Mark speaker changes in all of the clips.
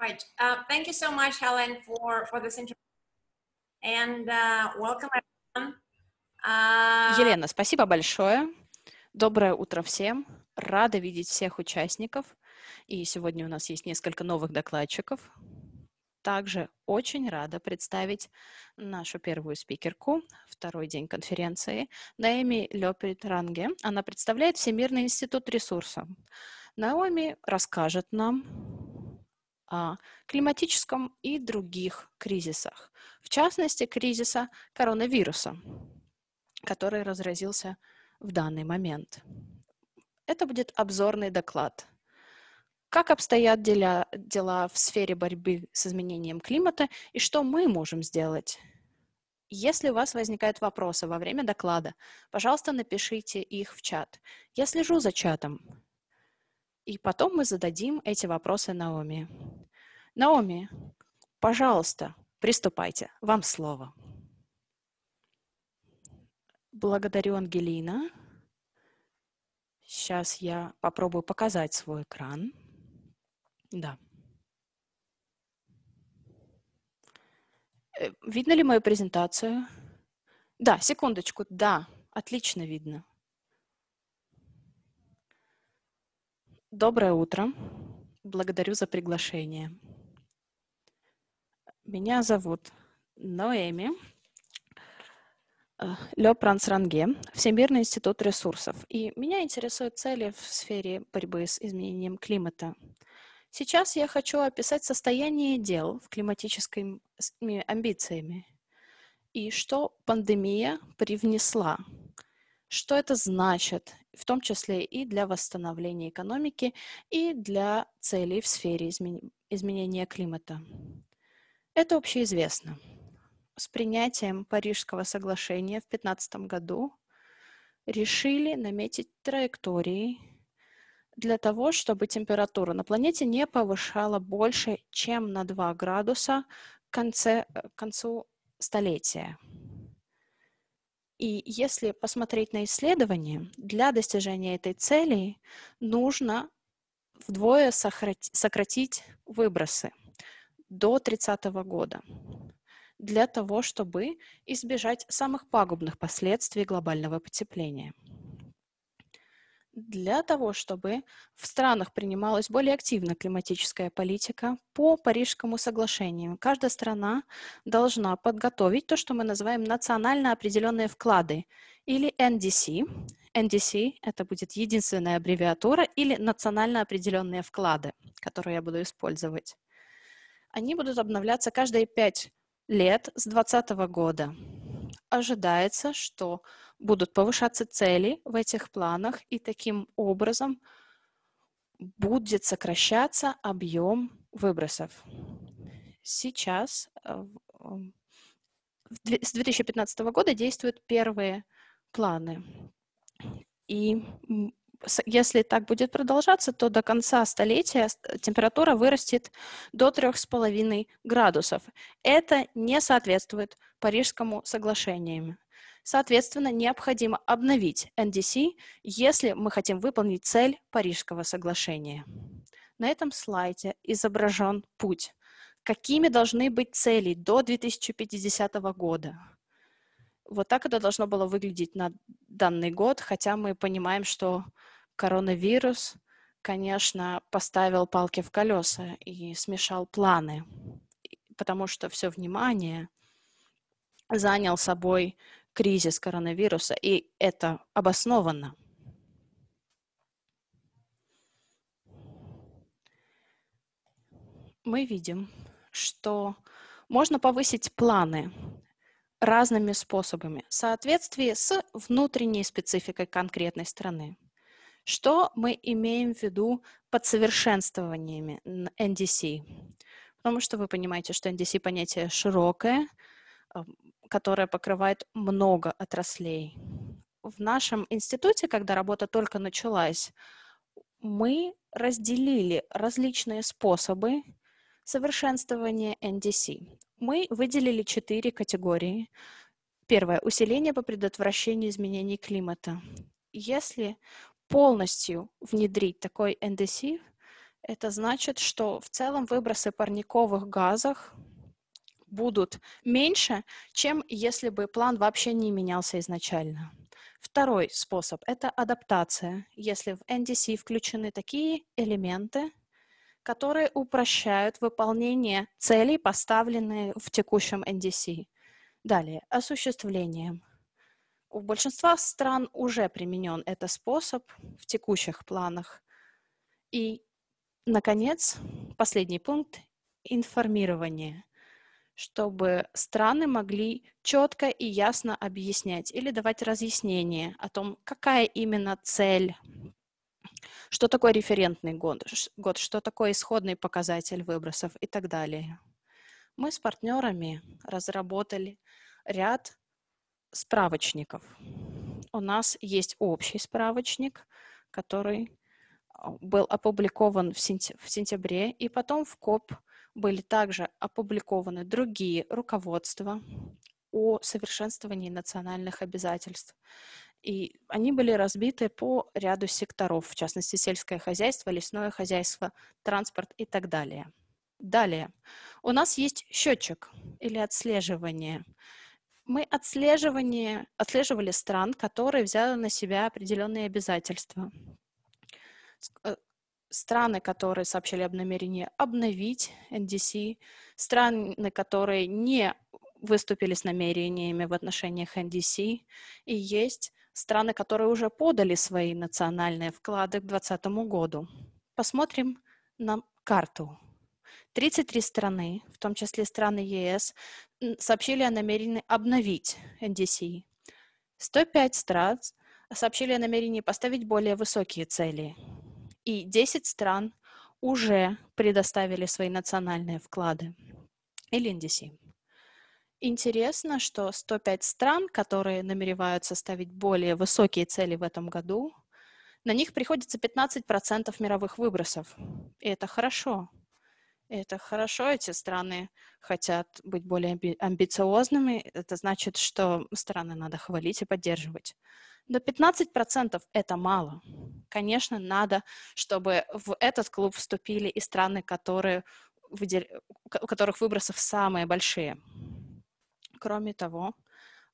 Speaker 1: Right. Uh, thank you so much, Helen, for, for this interview. And uh,
Speaker 2: welcome everyone.
Speaker 1: Uh... Елена, спасибо большое. Доброе утро всем. Рада видеть всех участников. И сегодня у нас есть несколько новых докладчиков. Также очень рада представить нашу первую спикерку, второй день конференции, Наэми Лёпит Ранге. Она представляет Всемирный институт Ресурсов. Наоми расскажет нам климатическом и других кризисах, в частности, кризиса коронавируса, который разразился в данный момент. Это будет обзорный доклад. Как обстоят дела, дела в сфере борьбы с изменением климата и что мы можем сделать? Если у вас возникают вопросы во время доклада, пожалуйста, напишите их в чат. Я слежу за чатом. И потом мы зададим эти вопросы Наоми. Наоми, пожалуйста, приступайте. Вам слово. Благодарю, Ангелина. Сейчас я попробую показать свой экран. Да. Э, видно ли мою презентацию? Да, секундочку. Да, отлично видно. Доброе утро. Благодарю за приглашение. Меня зовут Ноэми э, Ле Прансранге, Всемирный институт ресурсов. И меня интересуют цели в сфере борьбы с изменением климата. Сейчас я хочу описать состояние дел в климатическими амбициями и что пандемия привнесла – что это значит, в том числе и для восстановления экономики, и для целей в сфере изменения климата. Это общеизвестно. С принятием Парижского соглашения в 2015 году решили наметить траектории для того, чтобы температура на планете не повышала больше, чем на 2 градуса к, конце, к концу столетия. И если посмотреть на исследования, для достижения этой цели нужно вдвое сократить выбросы до 30 года для того, чтобы избежать самых пагубных последствий глобального потепления для того, чтобы в странах принималась более активно климатическая политика по Парижскому соглашению. Каждая страна должна подготовить то, что мы называем национально определенные вклады или NDC. NDC – это будет единственная аббревиатура или национально определенные вклады, которые я буду использовать. Они будут обновляться каждые пять лет с 2020 года. Ожидается, что будут повышаться цели в этих планах, и таким образом будет сокращаться объем выбросов. Сейчас э, э, с 2015 года действуют первые планы. И если так будет продолжаться, то до конца столетия температура вырастет до 3,5 градусов. Это не соответствует Парижскому соглашению. Соответственно, необходимо обновить NDC, если мы хотим выполнить цель Парижского соглашения. На этом слайде изображен путь. Какими должны быть цели до 2050 года? Вот так это должно было выглядеть на данный год, хотя мы понимаем, что коронавирус, конечно, поставил палки в колеса и смешал планы, потому что все внимание занял собой кризис коронавируса, и это обоснованно. Мы видим, что можно повысить планы разными способами в соответствии с внутренней спецификой конкретной страны. Что мы имеем в виду под совершенствованиями NDC? Потому что вы понимаете, что NDC понятие широкое – а, которая покрывает много отраслей. В нашем институте, когда работа только началась, мы разделили различные способы совершенствования NDC. Мы выделили четыре категории. Первое – усиление по предотвращению изменений климата. Если полностью внедрить такой NDC, это значит, что в целом выбросы парниковых газов будут меньше, чем если бы план вообще не менялся изначально. Второй способ – это адаптация, если в NDC включены такие элементы, которые упрощают выполнение целей, поставленные в текущем NDC. Далее, осуществление. У большинства стран уже применен этот способ в текущих планах. И, наконец, последний пункт – информирование чтобы страны могли четко и ясно объяснять или давать разъяснение о том, какая именно цель, что такое референтный год, что такое исходный показатель выбросов и так далее. Мы с партнерами разработали ряд справочников. У нас есть общий справочник, который а, был опубликован в, сентябре, и потом в КОП были также опубликованы другие руководства о совершенствовании национальных обязательств. И они были разбиты по ряду секторов, в частности, сельское хозяйство, лесное хозяйство, транспорт и так далее. Далее. У нас есть счетчик или отслеживание. Мы отслеживание, отслеживали стран, которые взяли на себя определенные обязательства э, страны, которые сообщили об намерении обновить NDC, страны, которые не выступили с намерениями в отношениях NDC, и есть страны, которые уже подали свои национальные вклады к 2020 году. Посмотрим на карту. 33 страны, в том числе страны ЕС, сообщили о намерении обновить NDC. 105 стран сообщили о намерении поставить более высокие цели и 10 стран уже предоставили свои национальные вклады или NDC. Интересно, что 105 стран, которые намереваются ставить более высокие цели в этом году, на них приходится 15% мировых выбросов. И это хорошо, это хорошо, эти страны хотят быть более амбициозными. Это значит, что страны надо хвалить и поддерживать. Но 15% это мало. Конечно, надо, чтобы в этот клуб вступили и страны, которые, у которых выбросов самые большие. Кроме того,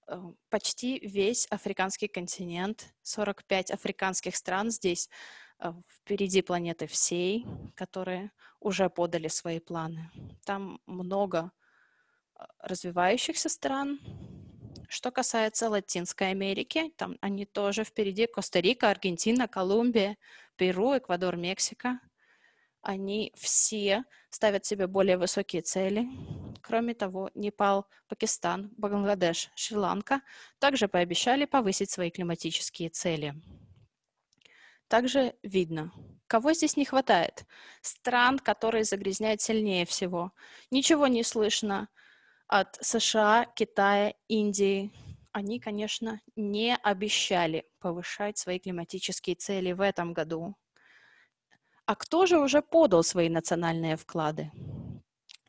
Speaker 1: э, почти весь африканский континент, 45 африканских стран здесь Э, впереди планеты всей, которые уже подали свои планы. Там много э, развивающихся стран. Что касается Латинской Америки, там они тоже впереди. Коста-Рика, Аргентина, Колумбия, Перу, Эквадор, Мексика. Они все ставят себе более высокие цели. Кроме того, Непал, Пакистан, Бангладеш, Шри-Ланка также пообещали повысить свои климатические цели также видно. Кого здесь не хватает? Стран, которые загрязняют сильнее всего. Ничего не слышно от США, Китая, Индии. Они, конечно, не обещали повышать свои климатические цели в этом году. А кто же уже подал свои национальные вклады?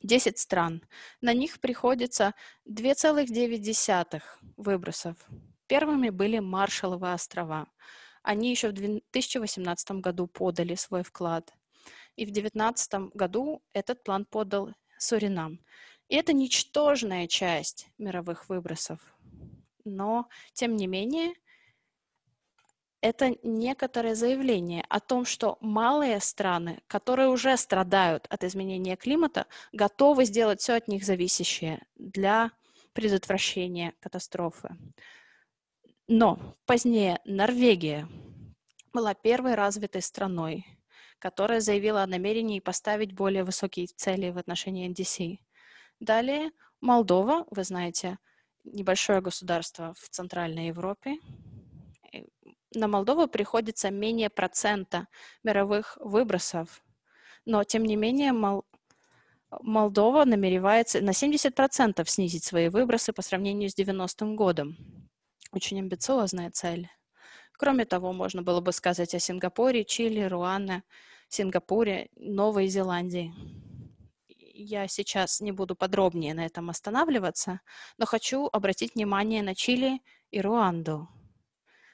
Speaker 1: 10 стран. На них приходится 2,9 выбросов. Первыми были Маршалловы острова – они еще в 2018 году подали свой вклад. И в 2019 году этот план подал Суринам. И это ничтожная часть мировых выбросов. Но, тем не менее, это некоторое заявление о том, что малые страны, которые уже страдают от изменения климата, готовы сделать все от них зависящее для предотвращения катастрофы. Но позднее Норвегия была первой развитой страной, которая заявила о намерении поставить более высокие цели в отношении NDC. Далее Молдова, вы знаете, небольшое государство в Центральной Европе. Э, на Молдову приходится менее процента мировых выбросов, но тем не менее Мол... Молдова намеревается на 70% снизить свои выбросы по сравнению с 90-м годом. Очень амбициозная цель. Кроме того, можно было бы сказать о Сингапуре, Чили, Руане, Сингапуре, Новой Зеландии. Я сейчас не буду подробнее на этом останавливаться, но хочу обратить внимание на Чили и Руанду.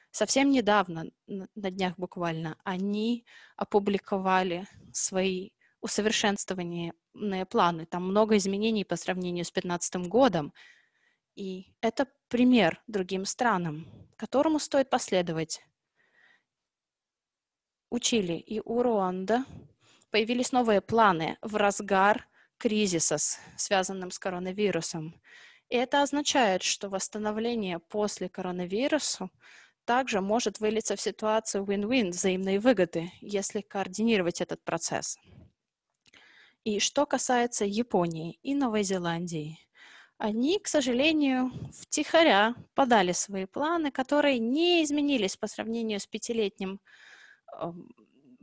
Speaker 1: Совсем недавно, на днях буквально, они опубликовали свои усовершенствованные планы. Там много изменений по сравнению с 2015 годом, и это пример другим странам, которому стоит последовать. Учили и у Руанда появились новые планы в разгар кризиса, связанным с коронавирусом. И это означает, что восстановление после коронавируса также может вылиться в ситуацию win-win, взаимной выгоды, если координировать этот процесс. И что касается Японии и Новой Зеландии – они, к сожалению, втихаря подали свои планы, которые не изменились по сравнению с пятилетним эм,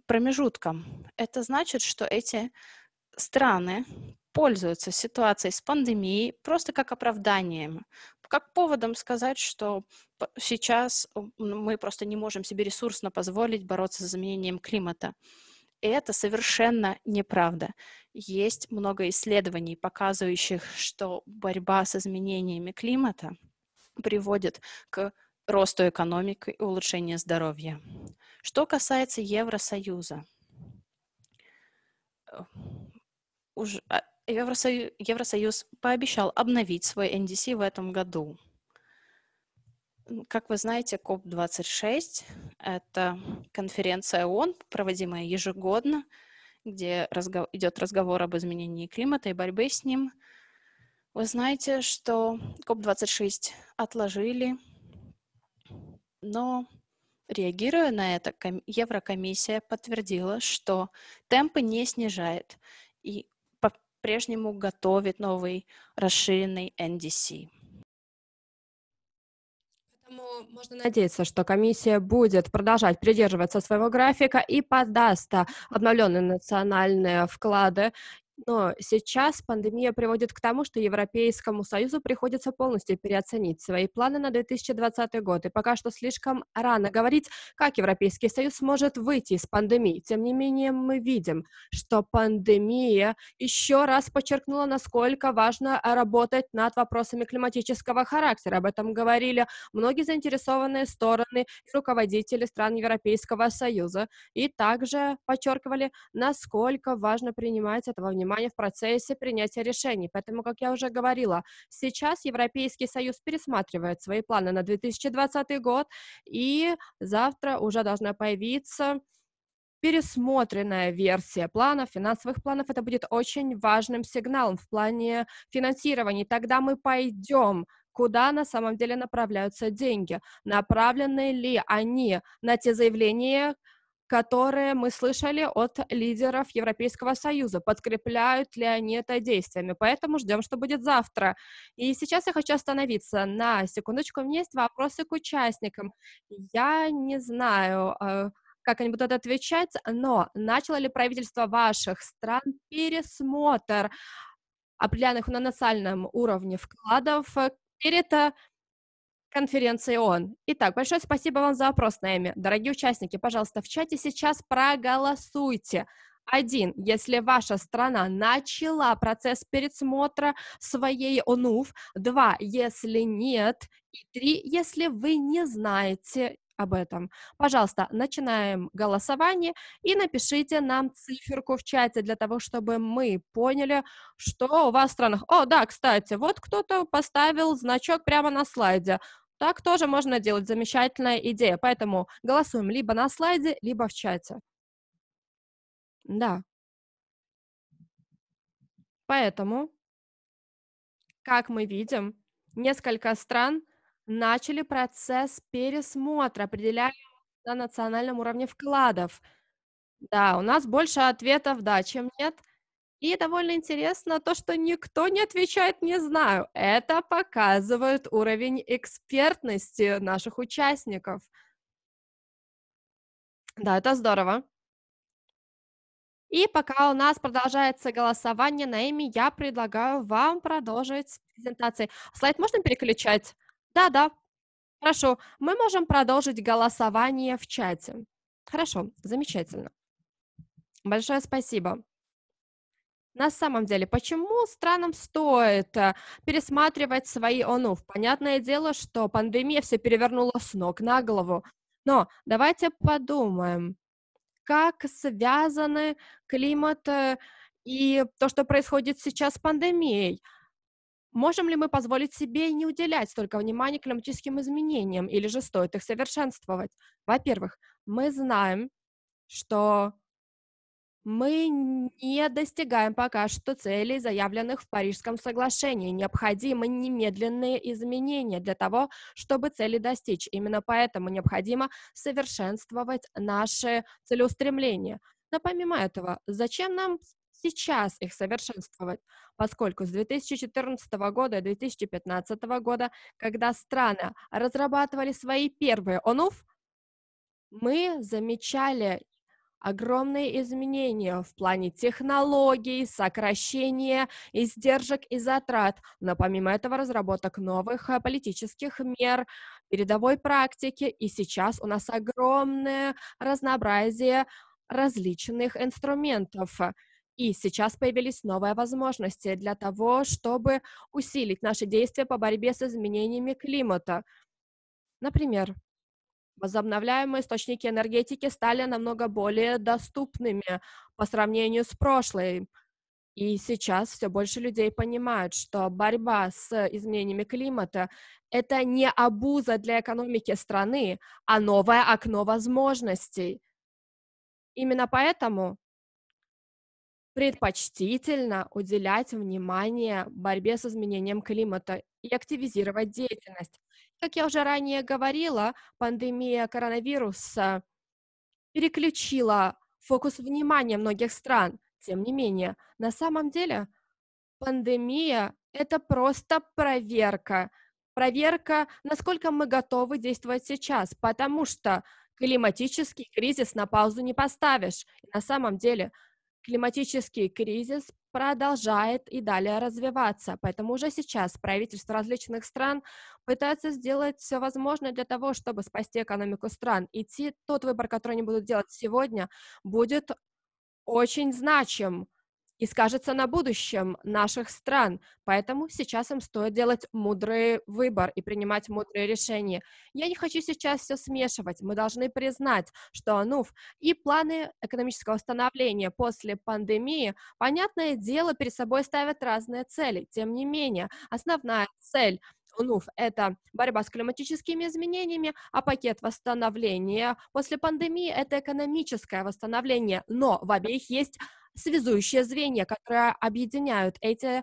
Speaker 1: промежутком. Это значит, что эти страны пользуются ситуацией с пандемией просто как оправданием, как поводом сказать, что сейчас мы просто не можем себе ресурсно позволить бороться с изменением климата это совершенно неправда. Есть много исследований, показывающих, что борьба с изменениями климата приводит к росту экономики и улучшению здоровья. Что касается Евросоюза, э, а, Евросоюз, пообещал обновить свой NDC в этом году. Как вы знаете, коп — это конференция ООН, проводимая ежегодно, где разго... идет разговор об изменении климата и борьбе с ним. Вы знаете, что коп 26 отложили, но реагируя на это, Еврокомиссия подтвердила, что темпы не снижает и по-прежнему готовит новый расширенный NDC
Speaker 2: можно надеяться, что комиссия будет продолжать придерживаться своего графика и подаст а, обновленные национальные вклады но сейчас пандемия приводит к тому, что Европейскому Союзу приходится полностью переоценить свои планы на 2020 год, и пока что слишком рано говорить, как Европейский Союз сможет выйти из пандемии. Тем не менее, мы видим, что пандемия еще раз подчеркнула, насколько важно работать над вопросами климатического характера. Об этом говорили многие заинтересованные стороны и руководители стран Европейского Союза, и также подчеркивали, насколько важно принимать этого внимания внимание в процессе принятия решений. Поэтому, как я уже говорила, сейчас Европейский Союз пересматривает свои планы на 2020 год, и завтра уже должна появиться пересмотренная версия планов, финансовых планов, это будет очень важным сигналом в плане финансирования. Тогда мы пойдем куда на самом деле направляются деньги, направлены ли они на те заявления, которые мы слышали от лидеров Европейского Союза. Подкрепляют ли они это действиями? Поэтому ждем, что будет завтра. И сейчас я хочу остановиться на секундочку. У меня есть вопросы к участникам. Я не знаю, э, как они будут отвечать, но начало ли правительство ваших стран пересмотр определенных на национальном уровне вкладов перед э, конференции ООН. Итак, большое спасибо вам за вопрос, Наэми. Дорогие участники, пожалуйста, в чате сейчас проголосуйте. Один, если ваша страна начала процесс пересмотра своей ОНУФ. Два, если нет. И три, если вы не знаете об этом. Пожалуйста, начинаем голосование и напишите нам циферку в чате для того, чтобы мы поняли, что у вас в странах. О, да, кстати, вот кто-то поставил значок прямо на слайде. Так тоже можно делать, замечательная идея. Поэтому голосуем либо на слайде, либо в чате. Да. Поэтому, как мы видим, несколько стран начали процесс пересмотра, определяя на национальном уровне вкладов. Да, у нас больше ответов «да», чем «нет». И довольно интересно то, что никто не отвечает «не знаю». Это показывает уровень экспертности наших участников. Да, это здорово. И пока у нас продолжается голосование на имя, я предлагаю вам продолжить презентации. Слайд можно переключать? Да-да. Хорошо. Мы можем продолжить голосование в чате. Хорошо, замечательно. Большое спасибо. На самом деле, почему странам стоит э, пересматривать свои онув? Понятное дело, что пандемия все перевернула с ног на голову. Но давайте подумаем, как связаны климат э, и то, что происходит сейчас с пандемией – Можем ли мы позволить себе не уделять столько внимания климатическим изменениям, или же стоит их совершенствовать? Во-первых, мы знаем, что мы не достигаем пока что целей, заявленных в Парижском соглашении. Необходимы немедленные изменения для того, чтобы цели достичь. Именно поэтому необходимо совершенствовать наши целеустремления. Но помимо этого, зачем нам сейчас их совершенствовать, поскольку с 2014 года и 2015 года, когда страны разрабатывали свои первые ОНУФ, мы замечали огромные изменения в плане технологий, сокращения издержек и затрат, но помимо этого разработок новых э, политических мер, передовой практики, и сейчас у нас огромное разнообразие различных инструментов. И сейчас появились новые возможности для того, чтобы усилить наши действия по борьбе с изменениями климата. Например, возобновляемые источники энергетики стали намного более доступными по сравнению с прошлой. И сейчас все больше людей понимают, что борьба с изменениями климата – это не обуза для экономики страны, а новое окно возможностей. Именно поэтому предпочтительно уделять внимание борьбе с изменением климата и активизировать деятельность. Как я уже ранее говорила, пандемия коронавируса переключила фокус внимания многих стран. Тем не менее, на самом деле пандемия – это просто проверка. Проверка, насколько мы готовы действовать сейчас, потому что климатический кризис на паузу не поставишь. И на самом деле – климатический кризис продолжает и далее развиваться. Поэтому уже сейчас правительства различных стран пытаются сделать все возможное для того, чтобы спасти экономику стран. И тот выбор, который они будут делать сегодня, будет очень значим и скажется на будущем наших стран. Поэтому сейчас им стоит делать мудрый выбор и принимать мудрые решения. Я не хочу сейчас все смешивать. Мы должны признать, что АНУФ и планы экономического восстановления после пандемии, понятное дело, перед собой ставят разные цели. Тем не менее, основная цель — ОНУФ – это борьба с климатическими изменениями, а пакет восстановления после пандемии – это экономическое восстановление. Но в обеих есть связующие звенья, которые объединяют эти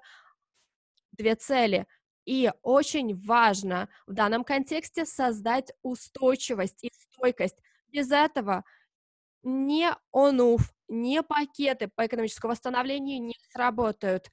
Speaker 2: две цели. И очень важно в данном контексте создать устойчивость и стойкость. Без этого ни ОНУФ, ни пакеты по экономическому восстановлению не сработают.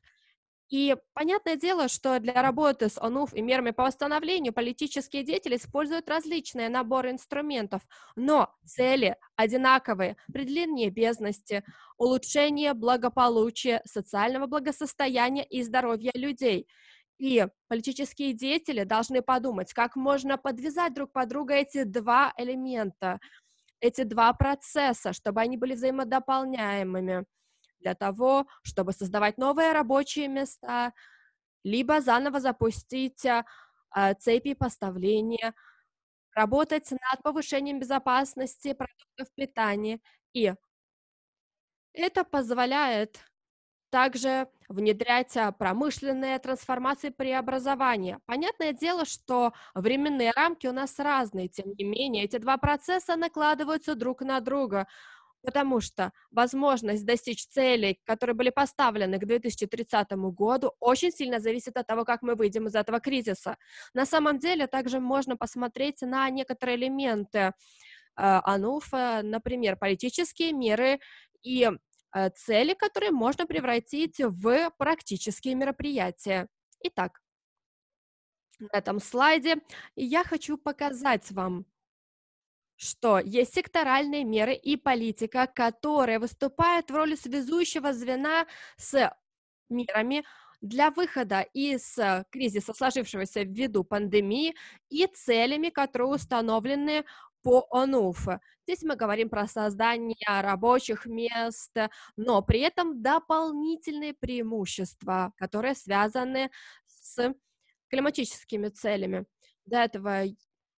Speaker 2: И понятное дело, что для работы с ОНУФ и мерами по восстановлению политические деятели используют различные наборы инструментов, но цели одинаковые – предлинение бедности, улучшение благополучия, социального благосостояния и здоровья людей – и политические деятели должны подумать, как можно подвязать друг под друга эти два элемента, эти два процесса, чтобы они были взаимодополняемыми для того, чтобы создавать новые рабочие места, либо заново запустить а, а, цепи поставления, работать над повышением безопасности продуктов питания. И это позволяет также внедрять а, промышленные трансформации преобразования. Понятное дело, что временные рамки у нас разные, тем не менее, эти два процесса накладываются друг на друга потому что возможность достичь целей, которые были поставлены к 2030 году, очень сильно зависит от того, как мы выйдем из этого кризиса. На самом деле, также можно посмотреть на некоторые элементы э, АНУФа, э, например, политические меры и э, цели, которые можно превратить в практические мероприятия. Итак, на этом слайде я хочу показать вам что есть секторальные меры и политика, которые выступают в роли связующего звена с мерами для выхода из э, кризиса, сложившегося ввиду пандемии, и целями, которые установлены по ОНУФ. Здесь мы говорим про создание рабочих мест, но при этом дополнительные преимущества, которые связаны с климатическими целями. До этого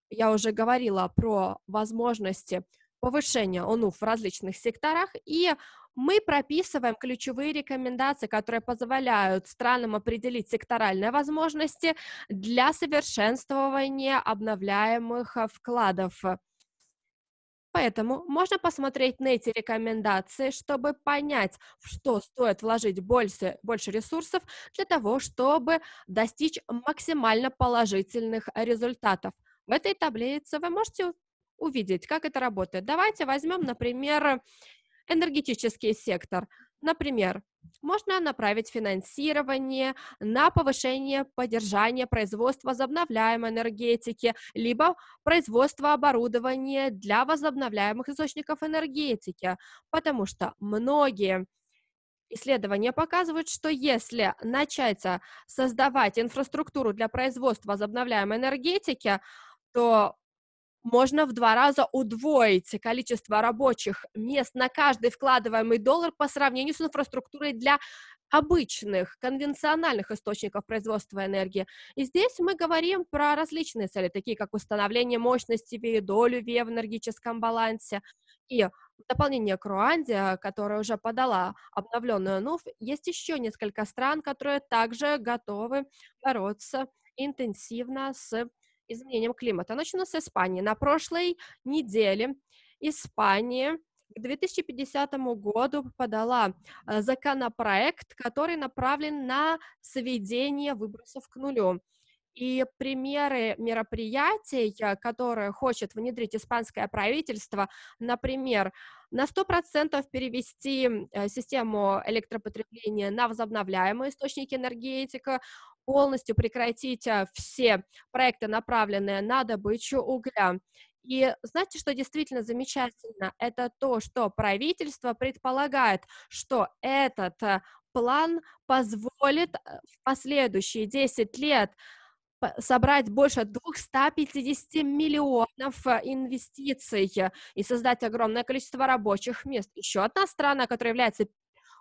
Speaker 2: я уже говорила про возможности повышения ОНУФ в различных секторах, и мы прописываем ключевые рекомендации, которые позволяют странам определить секторальные возможности для совершенствования обновляемых э, вкладов. Поэтому можно посмотреть на эти рекомендации, чтобы понять, в что стоит вложить больше, больше ресурсов для того, чтобы достичь максимально положительных результатов. В этой таблице вы можете увидеть, как это работает. Давайте возьмем, например, энергетический сектор. Например, можно направить финансирование на повышение поддержания производства возобновляемой энергетики, либо производство оборудования для возобновляемых источников энергетики, потому что многие Исследования показывают, что если начать создавать инфраструктуру для производства возобновляемой энергетики, то можно в два раза удвоить количество рабочих мест на каждый вкладываемый доллар по сравнению с инфраструктурой для обычных, конвенциональных источников производства энергии. И здесь мы говорим про различные цели, такие как установление мощности ВИ, долю ВИ в энергетическом балансе. И в дополнение к Руанде, э, которая уже подала обновленную НУФ, есть еще несколько стран, которые также готовы бороться интенсивно с изменением климата. Начну с Испании. На прошлой неделе Испания к 2050 году подала э, законопроект, который направлен на сведение выбросов к нулю. И примеры мероприятий, э, которые хочет внедрить испанское правительство, например, на 100% перевести э, систему электропотребления на возобновляемые источники энергетики полностью прекратить а, все проекты, направленные на добычу угля. И знаете, что действительно замечательно? Это то, что правительство предполагает, что этот а, план позволит а, в последующие 10 лет собрать больше 250 миллионов инвестиций и создать огромное количество рабочих мест. Еще одна страна, которая является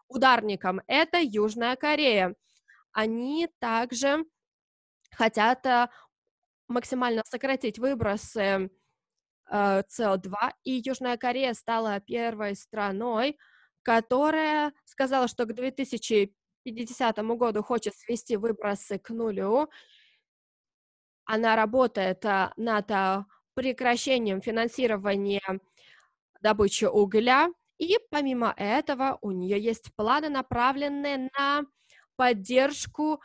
Speaker 2: ударником, это Южная Корея они также хотят э, максимально сократить выбросы э, СО2, и Южная Корея стала первой страной, которая сказала, что к 2050 году хочет свести выбросы к нулю. Она работает э, над прекращением финансирования добычи угля, и помимо этого у нее есть планы, направленные на поддержку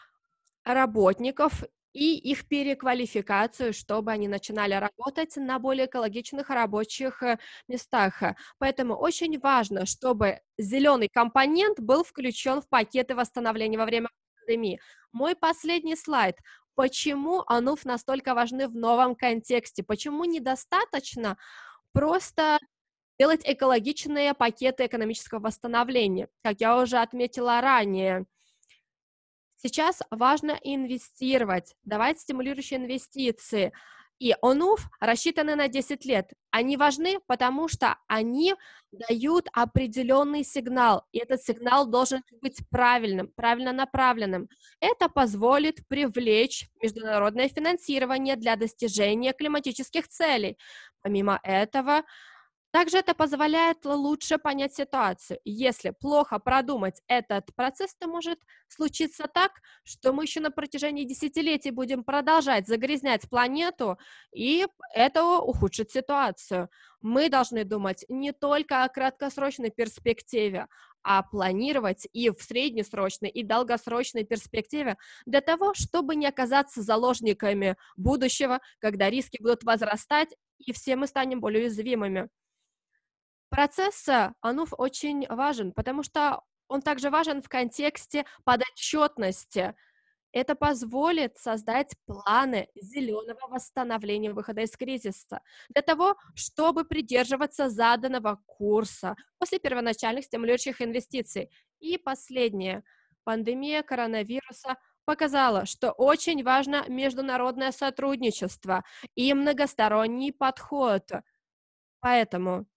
Speaker 2: работников и их переквалификацию, чтобы они начинали работать на более экологичных рабочих э, местах. Поэтому очень важно, чтобы зеленый компонент был включен в пакеты восстановления во время пандемии. Мой последний слайд. Почему АНУФ настолько важны в новом контексте? Почему недостаточно просто делать экологичные пакеты экономического восстановления? Как я уже отметила ранее – Сейчас важно инвестировать, давать стимулирующие инвестиции. И ОНУФ рассчитаны на 10 лет. Они важны, потому что они дают определенный сигнал, и этот сигнал должен быть правильным, правильно направленным. Это позволит привлечь международное финансирование для достижения климатических целей. Помимо этого, также это позволяет лучше понять ситуацию. Если плохо продумать этот процесс, то может случиться так, что мы еще на протяжении десятилетий будем продолжать загрязнять планету, и это ухудшит ситуацию. Мы должны думать не только о краткосрочной перспективе, а планировать и в среднесрочной, и долгосрочной перспективе для того, чтобы не оказаться заложниками будущего, когда риски будут возрастать, и все мы станем более уязвимыми. Процесс, он очень важен, потому что он также важен в контексте подотчетности. Это позволит создать планы зеленого восстановления выхода из кризиса для того, чтобы придерживаться заданного курса после первоначальных стимулирующих инвестиций. И последнее. Пандемия коронавируса показала, что очень важно международное сотрудничество и многосторонний подход. Поэтому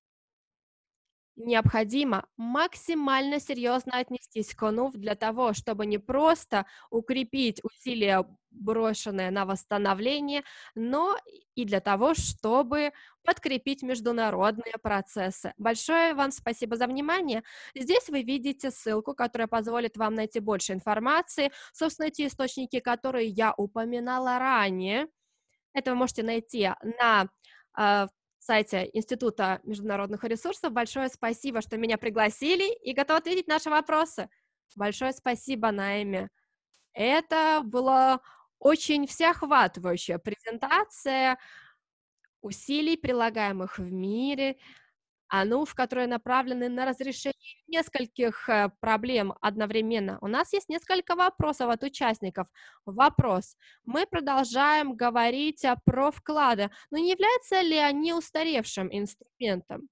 Speaker 2: необходимо максимально серьезно отнестись к ОНУФ для того, чтобы не просто укрепить усилия, брошенные на восстановление, но и для того, чтобы подкрепить международные процессы. Большое вам спасибо за внимание. Здесь вы видите ссылку, которая позволит вам найти больше информации, собственно, те источники, которые я упоминала ранее. Это вы можете найти на э, сайте Института международных ресурсов. Большое спасибо, что меня пригласили и готов ответить наши вопросы. Большое спасибо, Наэми. Это была очень всеохватывающая презентация усилий, прилагаемых в мире а, ну, в которые направлены на разрешение нескольких э, проблем одновременно. У нас есть несколько вопросов от участников. Вопрос. Мы продолжаем говорить а, про вклады, но не являются ли они устаревшим инструментом?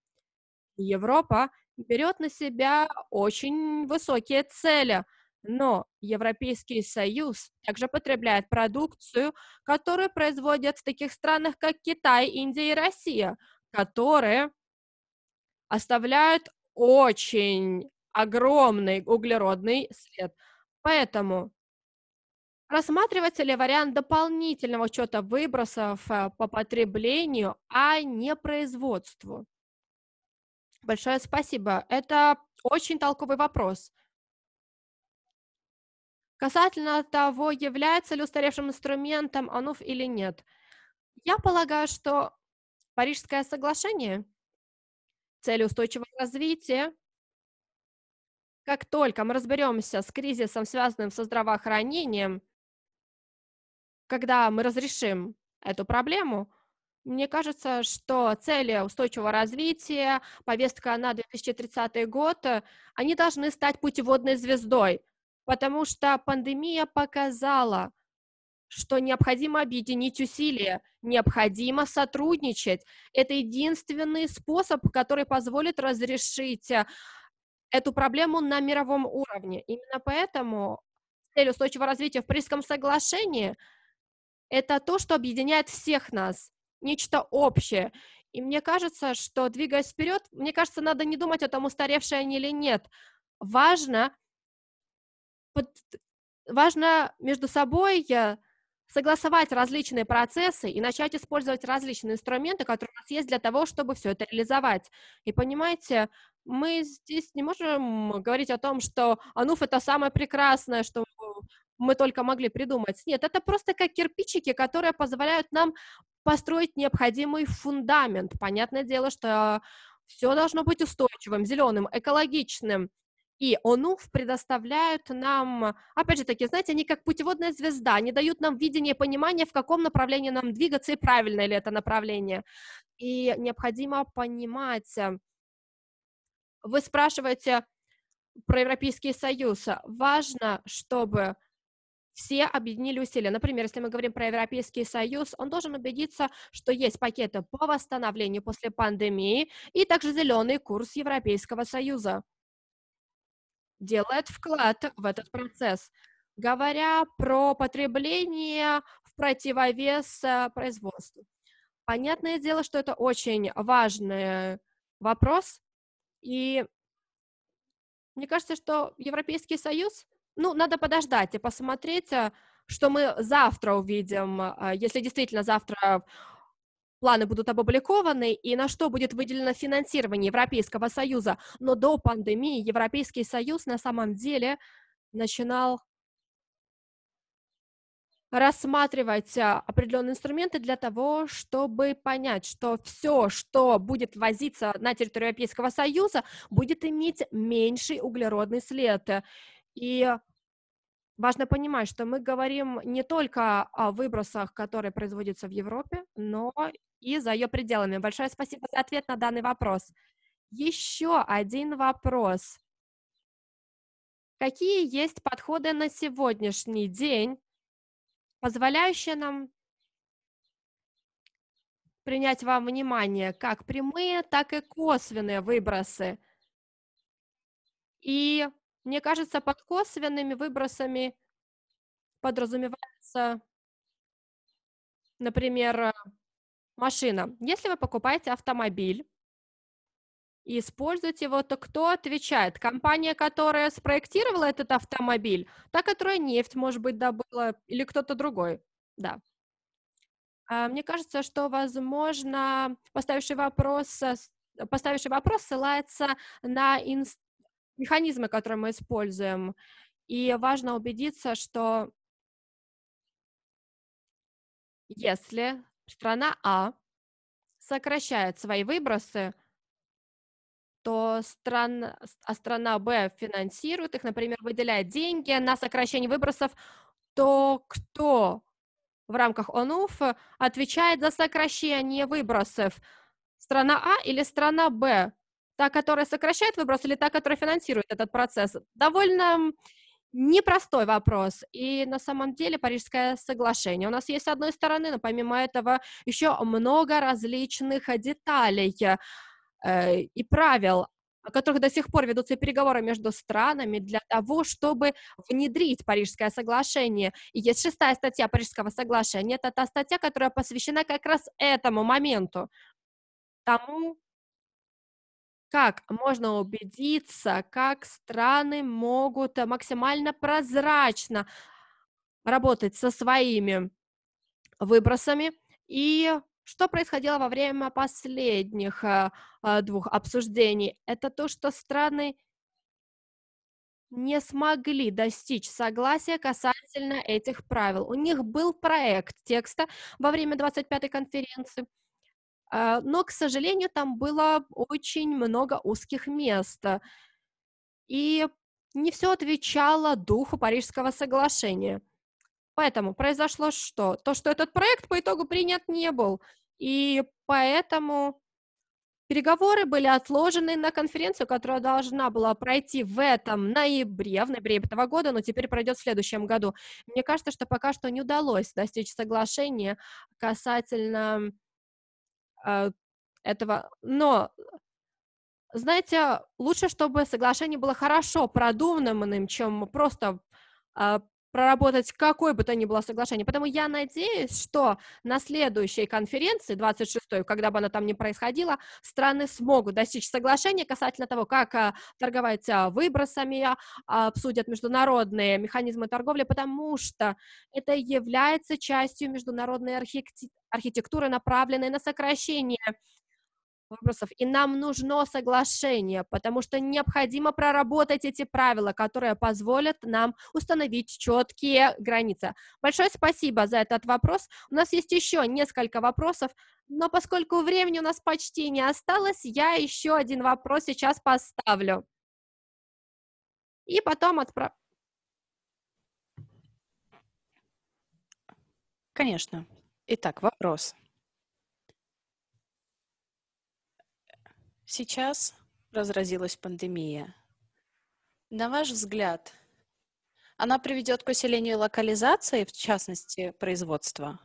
Speaker 2: Европа берет на себя очень высокие цели – но Европейский Союз также потребляет продукцию, которую производят в таких странах, как Китай, Индия и Россия, которые оставляют очень огромный углеродный след. Поэтому рассматривается ли вариант дополнительного учета выбросов э, по потреблению, а не производству? Большое спасибо. Это очень толковый вопрос. Касательно того, является ли устаревшим инструментом ОНУФ или нет, я полагаю, что Парижское соглашение – цели устойчивого развития. Как только мы разберемся с кризисом, связанным со здравоохранением, когда мы разрешим эту проблему, мне кажется, что цели устойчивого развития, повестка на 2030 год, они должны стать путеводной звездой, потому что пандемия показала, что необходимо объединить усилия, необходимо сотрудничать. Это единственный способ, который позволит разрешить э, эту проблему на мировом уровне. Именно поэтому цель устойчивого развития в Парижском соглашении – это то, что объединяет всех нас, нечто общее. И мне кажется, что, двигаясь вперед, мне кажется, надо не думать о том, устаревшие они или нет. Важно, под, важно между собой э, согласовать различные процессы и начать использовать различные инструменты, которые у нас есть для того, чтобы все это реализовать. И понимаете, мы здесь не можем говорить о том, что Ануф это самое прекрасное, что мы только могли придумать. Нет, это просто как кирпичики, которые позволяют нам построить необходимый фундамент. Понятное дело, что все должно быть устойчивым, зеленым, экологичным, и ОНУФ предоставляют нам, а, опять же таки, знаете, они как путеводная звезда, они дают нам видение и понимание, в каком направлении нам двигаться и правильно ли это направление. И необходимо понимать, а, вы спрашиваете про Европейский Союз, важно, чтобы все объединили усилия. Например, если мы говорим про Европейский Союз, он должен убедиться, что есть пакеты по восстановлению после пандемии и также зеленый курс Европейского Союза делает вклад в этот процесс, говоря про потребление в противовес э, производству. Понятное дело, что это очень важный вопрос, и мне кажется, что Европейский Союз, ну, надо подождать и посмотреть, э, что мы завтра увидим, э, если действительно завтра планы будут опубликованы и на что будет выделено финансирование Европейского Союза. Но до пандемии Европейский Союз на самом деле начинал рассматривать а, определенные инструменты для того, чтобы понять, что все, что будет возиться на территории Европейского Союза, будет иметь меньший углеродный след. И важно понимать, что мы говорим не только о выбросах, которые производятся в Европе, но и за ее пределами. Большое спасибо за ответ на данный вопрос. Еще один вопрос. Какие есть подходы на сегодняшний день, позволяющие нам принять во внимание как прямые, так и косвенные выбросы? И мне кажется, под косвенными выбросами подразумевается, например, Машина. Если вы покупаете автомобиль, и используете его, то кто отвечает? Компания, которая спроектировала этот автомобиль, та, которая нефть, может быть, добыла, или кто-то другой? Да. А, мне кажется, что, возможно, поставивший вопрос, э, поставивший вопрос ссылается на инст... механизмы, которые мы используем, и важно убедиться, что если страна А сокращает свои выбросы, то стран, а страна Б финансирует их, например, выделяет деньги на сокращение выбросов, то кто в рамках ОНУФ отвечает за сокращение выбросов? Страна А или страна Б? Та, которая сокращает выбросы, или та, которая финансирует этот процесс? Довольно непростой вопрос. И на самом деле Парижское соглашение у нас есть с одной стороны, но помимо этого еще много различных деталей э, и правил, о которых до сих пор ведутся переговоры между странами для того, чтобы внедрить Парижское соглашение. И есть шестая статья Парижского соглашения, это та статья, которая посвящена как раз этому моменту, тому, как можно убедиться, как страны могут э, максимально прозрачно работать со своими выбросами и что происходило во время последних э, э, двух обсуждений? Это то, что страны не смогли достичь согласия касательно этих правил. У них был проект текста во время 25-й конференции, а, но, к сожалению, там было очень много узких мест, и не все отвечало духу Парижского соглашения. Поэтому произошло что? То, что этот проект по итогу принят не был, и поэтому переговоры были отложены на конференцию, которая должна была пройти в этом ноябре, в ноябре этого года, но теперь пройдет в следующем году. Мне кажется, что пока что не удалось достичь соглашения касательно Э, этого. Но, знаете, лучше, чтобы соглашение было хорошо продуманным, чем просто а, проработать какое бы то ни было соглашение. Поэтому я надеюсь, что на следующей конференции, 26-й, когда бы она там ни происходила, страны смогут достичь соглашения касательно того, как э, торговать э, выбросами, а, а, обсудят международные механизмы торговли, потому что это является частью международной архитектуры, направленной на сокращение вопросов. И нам нужно соглашение, потому что необходимо проработать эти правила, которые позволят нам установить четкие границы. Большое спасибо за этот вопрос. У нас есть еще несколько вопросов, но поскольку времени у нас почти не осталось, я еще один вопрос сейчас поставлю. И потом отправлю. Конечно. Итак, вопрос.
Speaker 1: Сейчас разразилась пандемия. На ваш взгляд, она приведет к усилению локализации, в частности, производства?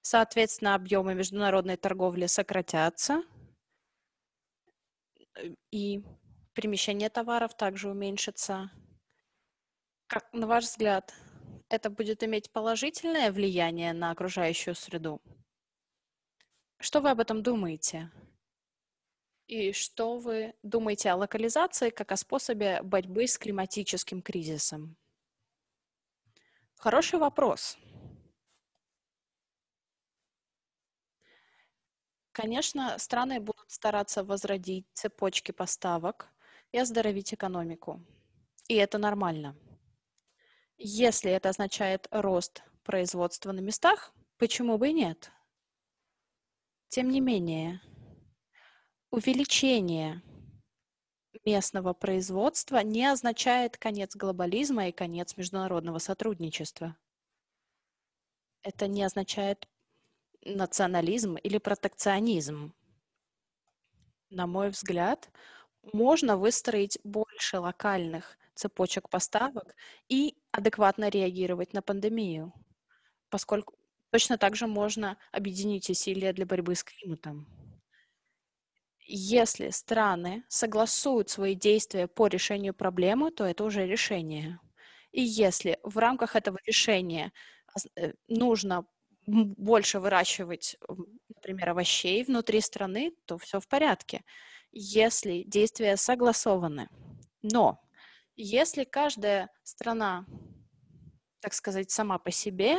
Speaker 1: Соответственно, объемы международной торговли сократятся, э, и перемещение товаров также уменьшится. Как, на ваш взгляд, это будет иметь положительное влияние на окружающую среду? Что вы об этом думаете? И что вы думаете о локализации как о способе борьбы с климатическим кризисом? Хороший вопрос. Конечно, страны будут стараться возродить цепочки поставок и оздоровить экономику. И это нормально. Если это означает рост производства на местах, почему бы и нет? Тем не менее, увеличение местного производства не означает конец глобализма и конец международного сотрудничества. Это не означает национализм или протекционизм. На мой взгляд, можно выстроить больше локальных цепочек поставок и адекватно реагировать на пандемию, поскольку точно так же можно объединить усилия для борьбы с климатом. Если страны согласуют свои действия по решению проблемы, то это уже решение. И если в рамках этого решения э, нужно больше выращивать, например, овощей внутри страны, то все в порядке, если действия согласованы. Но если каждая страна, так сказать, сама по себе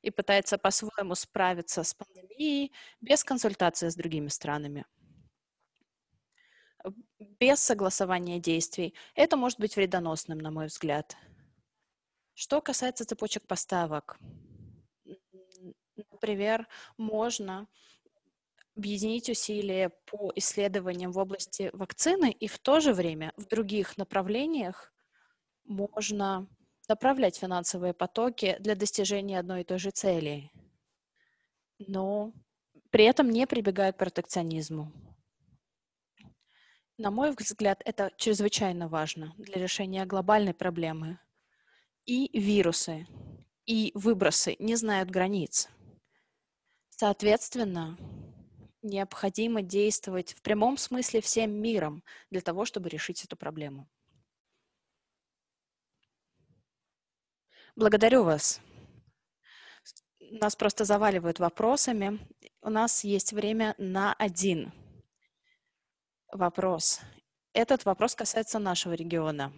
Speaker 1: и пытается по-своему справиться с пандемией без консультации с другими странами, без согласования действий, это может быть вредоносным, на мой взгляд. Что касается цепочек поставок, например, можно объединить усилия по исследованиям в области вакцины, и в то же время в других направлениях можно направлять финансовые потоки для достижения одной и той же цели, но при этом не прибегая к протекционизму. На мой взгляд, это чрезвычайно важно для решения глобальной проблемы. И вирусы, и выбросы не знают границ. Соответственно, необходимо действовать в прямом смысле всем миром для того, чтобы решить эту проблему. Благодарю вас. Нас просто заваливают вопросами. У нас есть время на один вопрос. Этот вопрос касается нашего региона.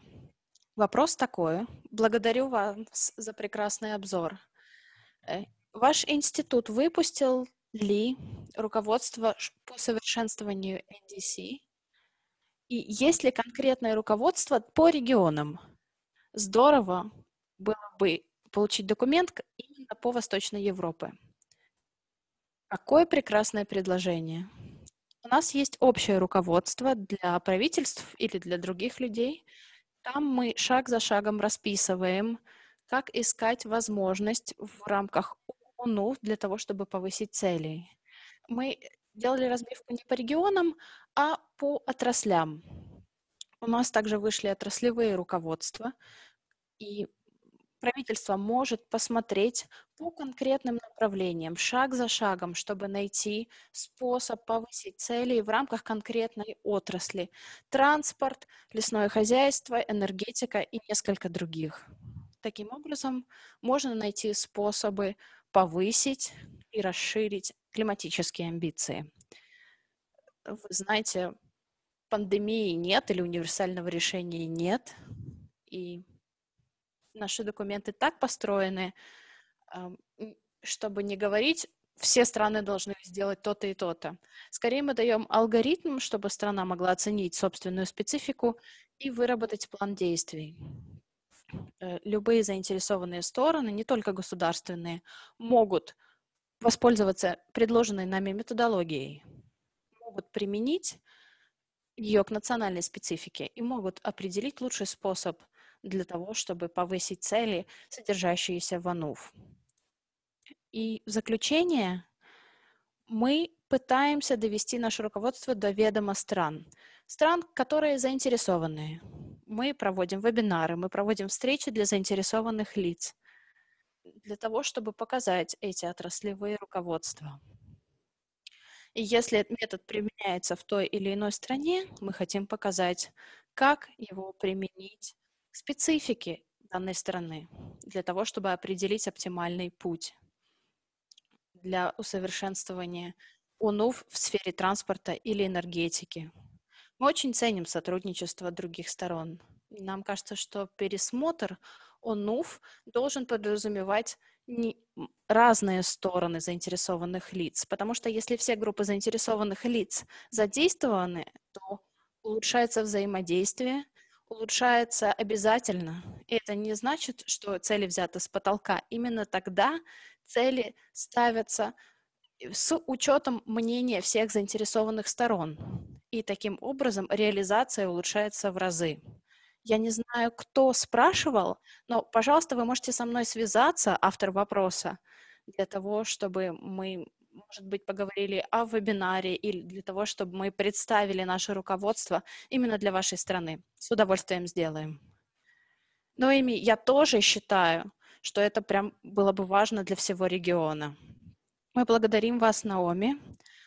Speaker 1: Вопрос такой. Благодарю вас за прекрасный обзор. Э, ваш институт выпустил ли руководство по совершенствованию NDC? И есть ли конкретное руководство по регионам? Здорово было бы получить документ именно по Восточной Европе. Какое прекрасное предложение. У нас есть общее руководство для правительств или для других людей. Там мы шаг за шагом расписываем, как искать возможность в рамках ООН для того, чтобы повысить цели. Мы делали разбивку не по регионам, а по отраслям. У нас также вышли отраслевые руководства, и Правительство может посмотреть по конкретным направлениям, шаг за шагом, чтобы найти способ повысить цели в рамках конкретной отрасли. Транспорт, лесное хозяйство, энергетика и несколько других. Таким образом, можно найти способы повысить и расширить климатические амбиции. Вы знаете, пандемии нет или универсального решения нет, и наши документы так построены, чтобы не говорить, все страны должны сделать то-то и то-то. Скорее мы даем алгоритм, чтобы страна могла оценить собственную специфику и выработать план действий. Э, любые заинтересованные стороны, не только государственные, могут воспользоваться предложенной нами методологией, могут применить ее к национальной специфике и могут определить лучший способ – для того, чтобы повысить цели, содержащиеся в АНУФ. И в заключение мы пытаемся довести наше руководство до ведома стран. Стран, которые заинтересованы. Мы проводим вебинары, мы проводим встречи для заинтересованных лиц, для того, чтобы показать эти отраслевые руководства. И если метод применяется в той или иной стране, мы хотим показать, как его применить специфики данной страны для того, чтобы определить оптимальный путь для усовершенствования ОНУФ в сфере транспорта или энергетики. Мы очень ценим сотрудничество других сторон. нам кажется, что пересмотр ОНУФ должен подразумевать разные стороны заинтересованных лиц, потому что если все группы заинтересованных лиц задействованы, то улучшается взаимодействие, улучшается обязательно. И это не значит, что цели взяты с потолка. Именно тогда цели ставятся э, с учетом мнения всех заинтересованных сторон. И таким образом реализация улучшается в разы. Я не знаю, кто спрашивал, но, пожалуйста, вы можете со мной связаться, автор вопроса, для того, чтобы мы может быть, поговорили о вебинаре или для того, чтобы мы представили наше руководство именно для вашей страны. С удовольствием сделаем. Но Эми, я тоже считаю, что это прям было бы важно для всего региона. Мы благодарим вас, Наоми.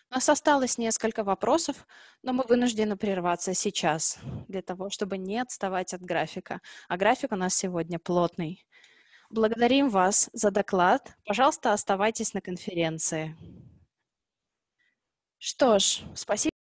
Speaker 1: У нас осталось несколько вопросов, но мы вынуждены прерваться сейчас для того, чтобы не отставать от графика. А график у нас сегодня плотный. Благодарим вас за доклад. Пожалуйста, оставайтесь на конференции. Что ж, спасибо.